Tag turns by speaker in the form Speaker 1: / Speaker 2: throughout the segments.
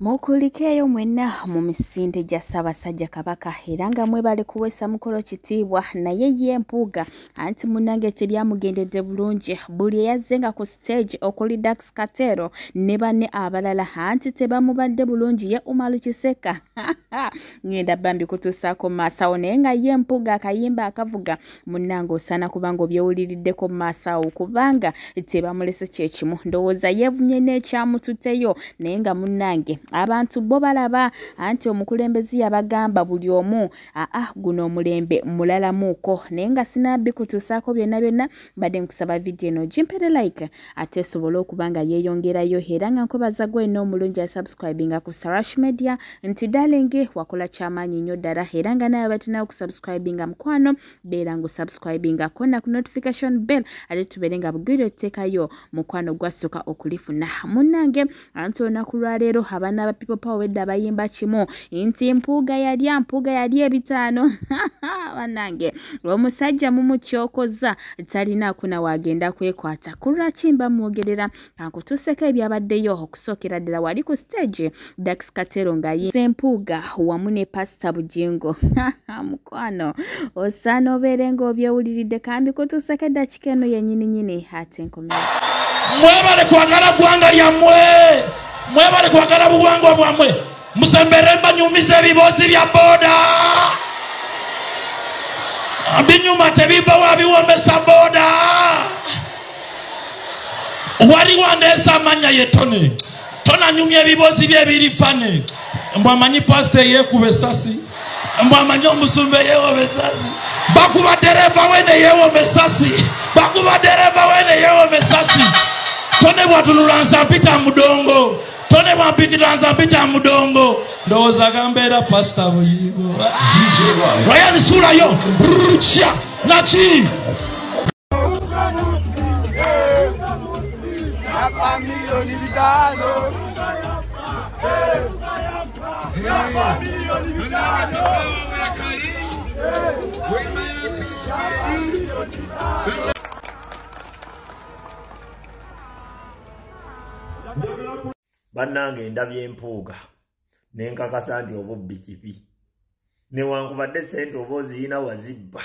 Speaker 1: mukuliko eyo mwenna mu misinde gya ssaabasajja kabaka era nga mwebale kuweesa mukolo kitiibwa naye yempuuga anti munnange tebyamugendedde bulungi buli eyazzenga ku stage okuli dax katero ne banne abalala anti tebamubadde bulungi ye umalu kiseka ŋenda bambikutuusaako maasawo naye nga yempuuga akayimba akavuga munnange osaana kubanga obyewuliriddeko maasawo kubanga tebamulese kyekimu ndowooza yevunye n'ekyamututeyo naye nga munnange abantu bo balaba anti omukulembeze yabagamba buli omu aa guno omulembe mulalamuuko naye nga sinabbi kutuusaako byonna byonna badde nkusaba vidiyo eno gimpere like ate esobole okuba nga yeeyongerayo era nga nkwebaza gwena omulungi asubscribinga ku sarash media nti dalenge wakola kyamaanyi nnyo ddala era nga naye batinao okusubscribinga mukwano beera ngu subscribingako naku notification bell ate tubeere nga bugiri otteekayo mukwano gwasooka okulifuna munnange anti olunaku lwaleero abana n'aba people power edda abayimba kimu nti mpuuga yalya mpuuga yalya ebitaano banange omusajja mumukyokoza talinaku na wagenda kwekwata kulwakimba mwogerera kankutuuseko ebyabaddeyo okusookera ddala wali ku stage dax katero ngayempuuga wamu ne pasita bugingo mukwano osaana obeere ngaobyewuliridde kambi kutuuseko eddakika eno yenyininyini ate nkomera mwebale kwagala gwanga lyammwe mwebale kwagala buwangwa
Speaker 2: bwamwe musembere mbanyumiza ebiboozi bya booda binyuma tebibawo abiwombesa boda wali wandesa amanya yetone tonanyumya ebiboozi bye ebirifane mbw amanyi pasita eyeekuba esasi mbw amanyi omusumba eyewoba esasi bakuba dereva we neyewoba esasi bakuba dereva we neyewoba esasi tonebwatulula nsampita mudongo tone bwampi mpita mudongo ndowooza gambeera pasita buyigo ryan sulayo rukya naki
Speaker 3: bannanga endabya empuuga nenkakasa nti obubbi kibi newankubadde sente oba oziyina wazibba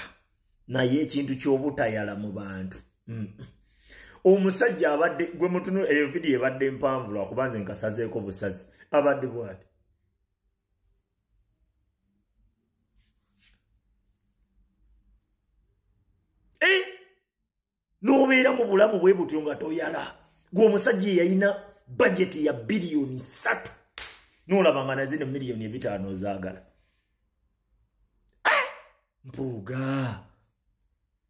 Speaker 3: naye ekintu kyobutayala mu bantu mm. omusajja abadde gwe mutunu eyo vidiyo ebadde mpanvu lwakuba nze nkasazeeko busazi abadde bwati eh? noobeera mu bulamu bwe butyo nga toyala gwe omusajja eyayina budget ya bilioni satu nolabanga nazino miliyoni ebitaano ozagala ah! mpuuga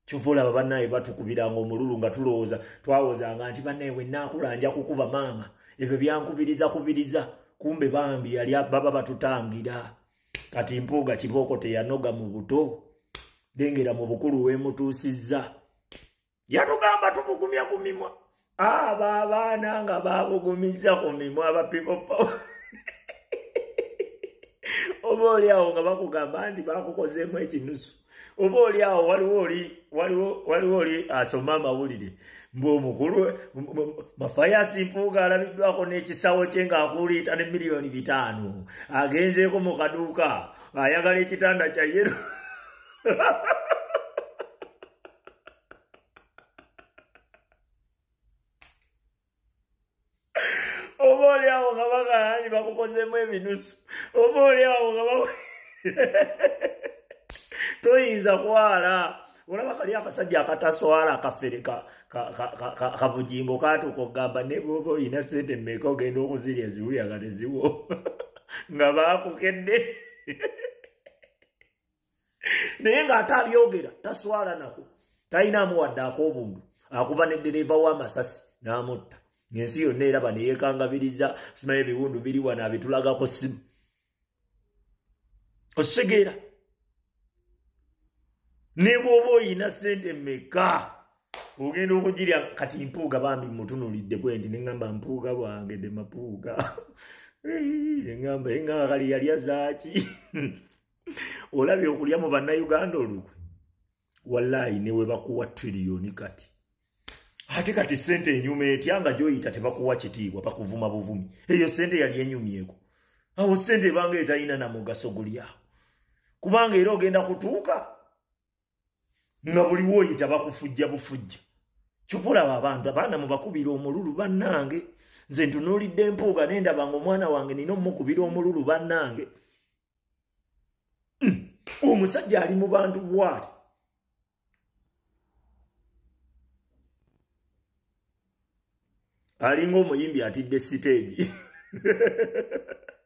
Speaker 3: kyova olaba bannaye batukubiranga omululu nga tulowooza twawozanga nti bannaye wenaakula nja kukuba maama ebyo byankubiriza kubiriza kumbe bambi yali baba batutangira kati mpuuga kibooko teyanoga mu buto lengera mu bukulu weemutuusizza yatugamba tubugumya ku mimwa abo abaana nga babugumiza ku mimwa abapimopo oba oliawo nga bakugamba nti bakukozeemu ekinusu oba oliawo waliwo oli asoma amawulire mbwomukulu mafayasimpuuga alabiddwako n'ekisawo kye ng'akuliita ne miliyoni bitaano agenzeeko mu kaduuka ayagala ekitanda kya yero bali bakukozemu ebinusu oba oli awo nga ba toyinza kwala olaba kali akasajja akataswala akafereka kabugingo katuka okugamba nebwoba oyina sente meka ogenda okuzirya ziwuyaga neziwo nga bakukedde naye ng'ate abyogera taswala nako talinaamuwadde akobuntu akuba nedereeva w'amasasi n'amutta ngensi yonna eraba neyekangabiriza simayo ebiwundu biri wano abitulagako simu osegeera ne bwoba oyina sente meka ogenda okugirya kati mpuuga bambi mutunuliddekwe nti neamba mpuuga bwange de mapuuga neamba engaa kali yalya zaaki olabye okulya mu bannayuganda olukwe wallaayi newe bakuwa tiriyoni kati Hati kati sente nyume tianga joi itateba kuwa chitibwa pa kuvuma buvumi. Heyo sente yali enyumi yeko. Awo sente bange itaina na muga soguli yao. Kubange ero genda kutuka. Nga buli wo itaba kufuja bufuja. Chukula wabanda. Wabanda mbakubilo omululu banange. Zentu nuli dempuga nenda bango mwana wange. Nino mbakubilo omululu banange. Mm. Umusajari mbantu wati. alinga omuyimbi atidde siteegi